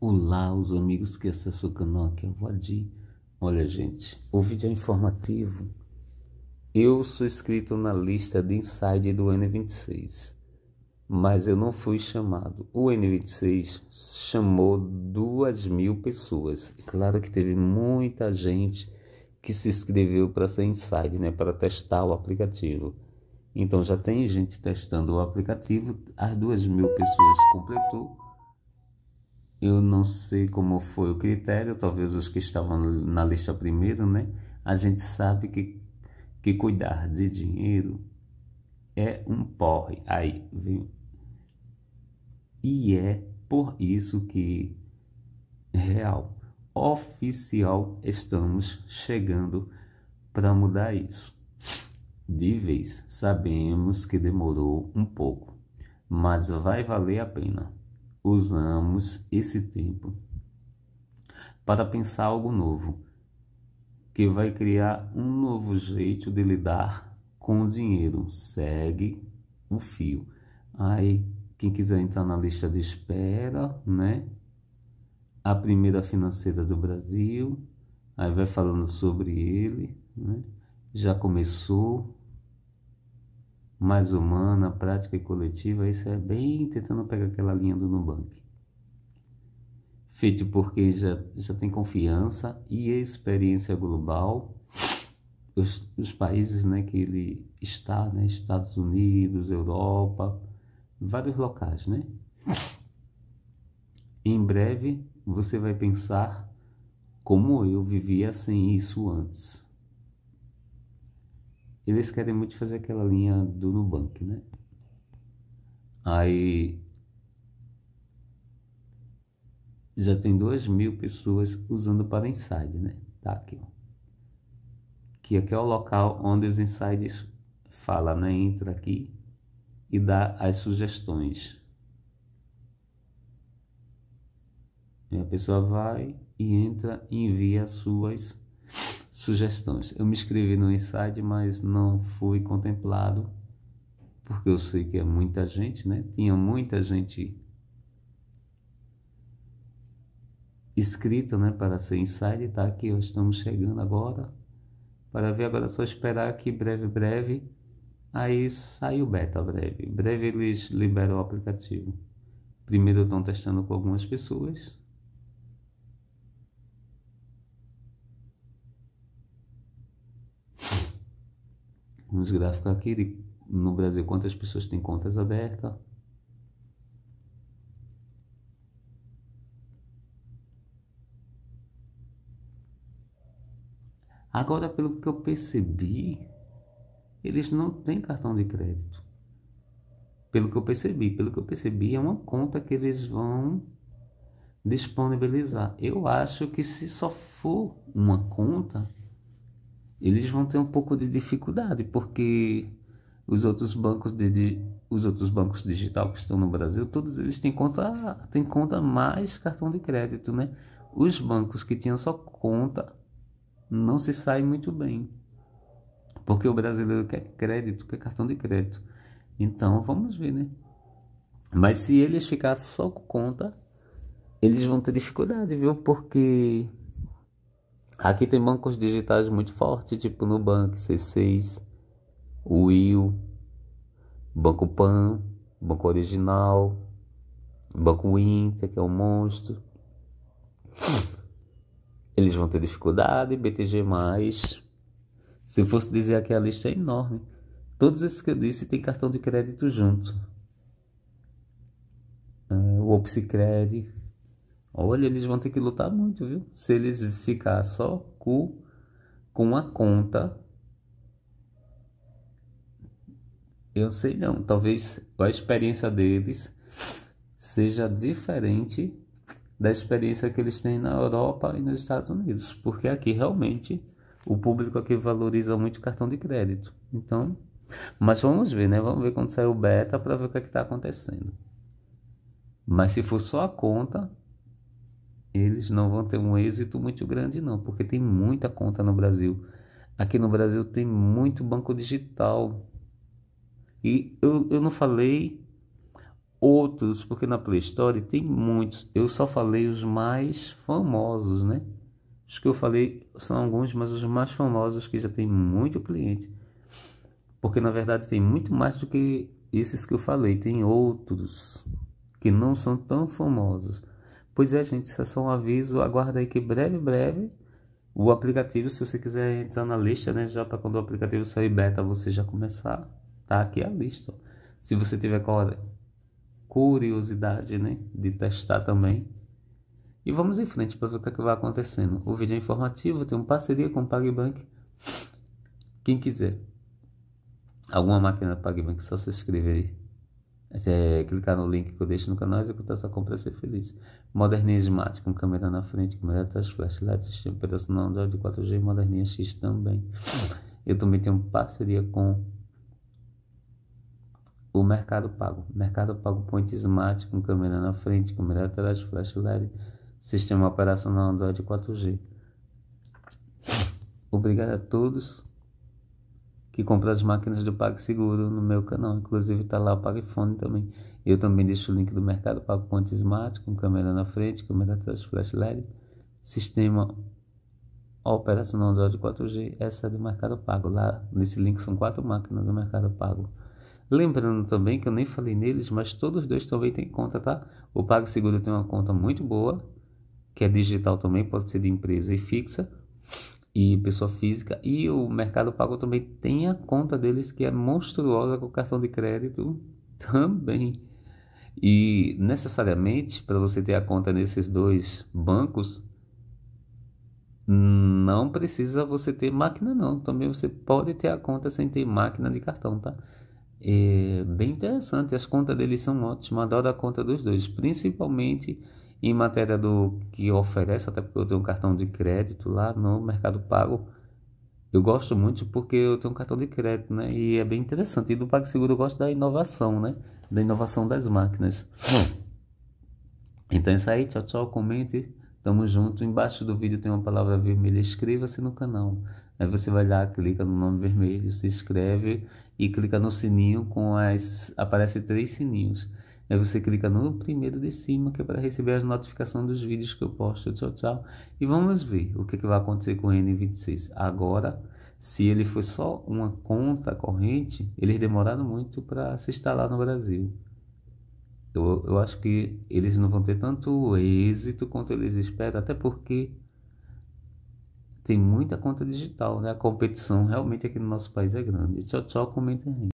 Olá, os amigos que acessam o é canal, aqui é o Vadim. Olha, gente, o vídeo é informativo. Eu sou inscrito na lista de insider do N26, mas eu não fui chamado. O N26 chamou duas mil pessoas. Claro que teve muita gente que se inscreveu para ser insider, né, para testar o aplicativo. Então já tem gente testando o aplicativo, as duas mil pessoas completou eu não sei como foi o critério, talvez os que estavam na lista primeiro, né? A gente sabe que, que cuidar de dinheiro é um porre. Aí viu? E é por isso que, real, oficial, estamos chegando para mudar isso. De vez, sabemos que demorou um pouco, mas vai valer a pena usamos esse tempo para pensar algo novo, que vai criar um novo jeito de lidar com o dinheiro. Segue o fio. Aí, quem quiser entrar na lista de espera, né? A primeira financeira do Brasil, aí vai falando sobre ele, né? Já começou, mais humana, prática e coletiva, isso é bem tentando pegar aquela linha do Nubank. Feito porque já, já tem confiança e experiência global, os, os países né, que ele está, né, Estados Unidos, Europa, vários locais, né? Em breve você vai pensar como eu vivia sem isso antes eles querem muito fazer aquela linha do Nubank, né? Aí já tem 2 mil pessoas usando para inside, né? Tá aqui, ó. Que aqui é o local onde os insiders falam, né? Entra aqui e dá as sugestões. E a pessoa vai e entra e envia suas sugestões Sugestões. Eu me inscrevi no Inside, mas não fui contemplado, porque eu sei que é muita gente, né? Tinha muita gente escrita né, para ser Inside, tá aqui, estamos chegando agora para ver. Agora é só esperar que breve, breve, aí saiu beta breve. Breve eles liberam o aplicativo. Primeiro estão testando com algumas pessoas, nos gráficos aqui de, no Brasil quantas pessoas têm contas abertas. Agora, pelo que eu percebi, eles não têm cartão de crédito. Pelo que eu percebi, pelo que eu percebi, é uma conta que eles vão disponibilizar. Eu acho que se só for uma conta, eles vão ter um pouco de dificuldade, porque os outros bancos de, de os outros bancos digital que estão no Brasil, todos eles têm conta, têm conta mais cartão de crédito, né? Os bancos que tinham só conta não se saem muito bem. Porque o brasileiro quer crédito, quer cartão de crédito. Então, vamos ver, né? Mas se eles ficar só com conta, eles vão ter dificuldade, viu? Porque Aqui tem bancos digitais muito fortes, tipo Nubank, C6, Will, Banco Pan, Banco Original, Banco Inter, que é um monstro. Eles vão ter dificuldade, BTG+. Se eu fosse dizer aqui, a lista é enorme. Todos esses que eu disse tem cartão de crédito junto. É, o Opsicred, Olha, eles vão ter que lutar muito, viu? Se eles ficar só com, com a conta. Eu sei não. Talvez a experiência deles seja diferente da experiência que eles têm na Europa e nos Estados Unidos. Porque aqui realmente o público aqui valoriza muito cartão de crédito. Então, mas vamos ver, né? Vamos ver quando sair o beta para ver o que é está acontecendo. Mas se for só a conta, eles não vão ter um êxito muito grande, não, porque tem muita conta no Brasil. Aqui no Brasil tem muito banco digital. E eu, eu não falei outros, porque na Play Store tem muitos. Eu só falei os mais famosos, né? Os que eu falei são alguns, mas os mais famosos que já tem muito cliente. Porque na verdade tem muito mais do que esses que eu falei, tem outros que não são tão famosos. Pois é, gente, isso é só um aviso. Aguarda aí que breve, breve, o aplicativo, se você quiser entrar na lista, né? Já para quando o aplicativo sair beta, você já começar. Tá aqui a lista. Se você tiver curiosidade, né? De testar também. E vamos em frente para ver o é que, vai acontecendo. O vídeo é informativo, tem uma parceria com o PagBank. Quem quiser alguma máquina PagBank, só se inscreve aí é clicar no link que eu deixo no canal e executar essa compra e ser feliz. Moderninha Smart com câmera na frente, câmera atrás, flashlight, sistema operacional Android 4G e Moderninha X também. Eu também tenho parceria com o Mercado Pago. Mercado Pago Point Smart com câmera na frente, câmera atrás, flashlight, sistema operacional Android 4G. Obrigado a todos que compra as máquinas do PagSeguro no meu canal. Inclusive está lá o PagFone também. Eu também deixo o link do mercado Pago Ponte Smart, com câmera na frente, câmera atrás, flash LED, sistema operacional Android 4G. Essa é do Mercado Pago. Lá nesse link são quatro máquinas do Mercado Pago. Lembrando também que eu nem falei neles, mas todos dois também têm conta, tá? O PagSeguro tem uma conta muito boa, que é digital também, pode ser de empresa e fixa e pessoa física. E o Mercado Pago também tem a conta deles que é monstruosa com o cartão de crédito também. E necessariamente, para você ter a conta nesses dois bancos, não precisa você ter máquina, não. Também você pode ter a conta sem ter máquina de cartão, tá? É bem interessante. As contas deles são ótimas. Adoro a conta dos dois, principalmente em matéria do que oferece, até porque eu tenho um cartão de crédito lá no Mercado Pago. Eu gosto muito porque eu tenho um cartão de crédito, né? E é bem interessante. E do PagSeguro eu gosto da inovação, né? Da inovação das máquinas. Então é isso aí. Tchau, tchau. Comente. Tamo junto. Embaixo do vídeo tem uma palavra vermelha. Inscreva-se no canal. Aí você vai lá, clica no nome vermelho, se inscreve e clica no sininho com as. Aparece três sininhos. Aí você clica no primeiro de cima, que é para receber as notificações dos vídeos que eu posto. Tchau, tchau. E vamos ver o que, é que vai acontecer com o N26. Agora, se ele for só uma conta corrente, eles demoraram muito para se instalar no Brasil. Eu, eu acho que eles não vão ter tanto êxito quanto eles esperam, até porque tem muita conta digital, né? A competição realmente aqui no nosso país é grande. Tchau, tchau, comentem aí.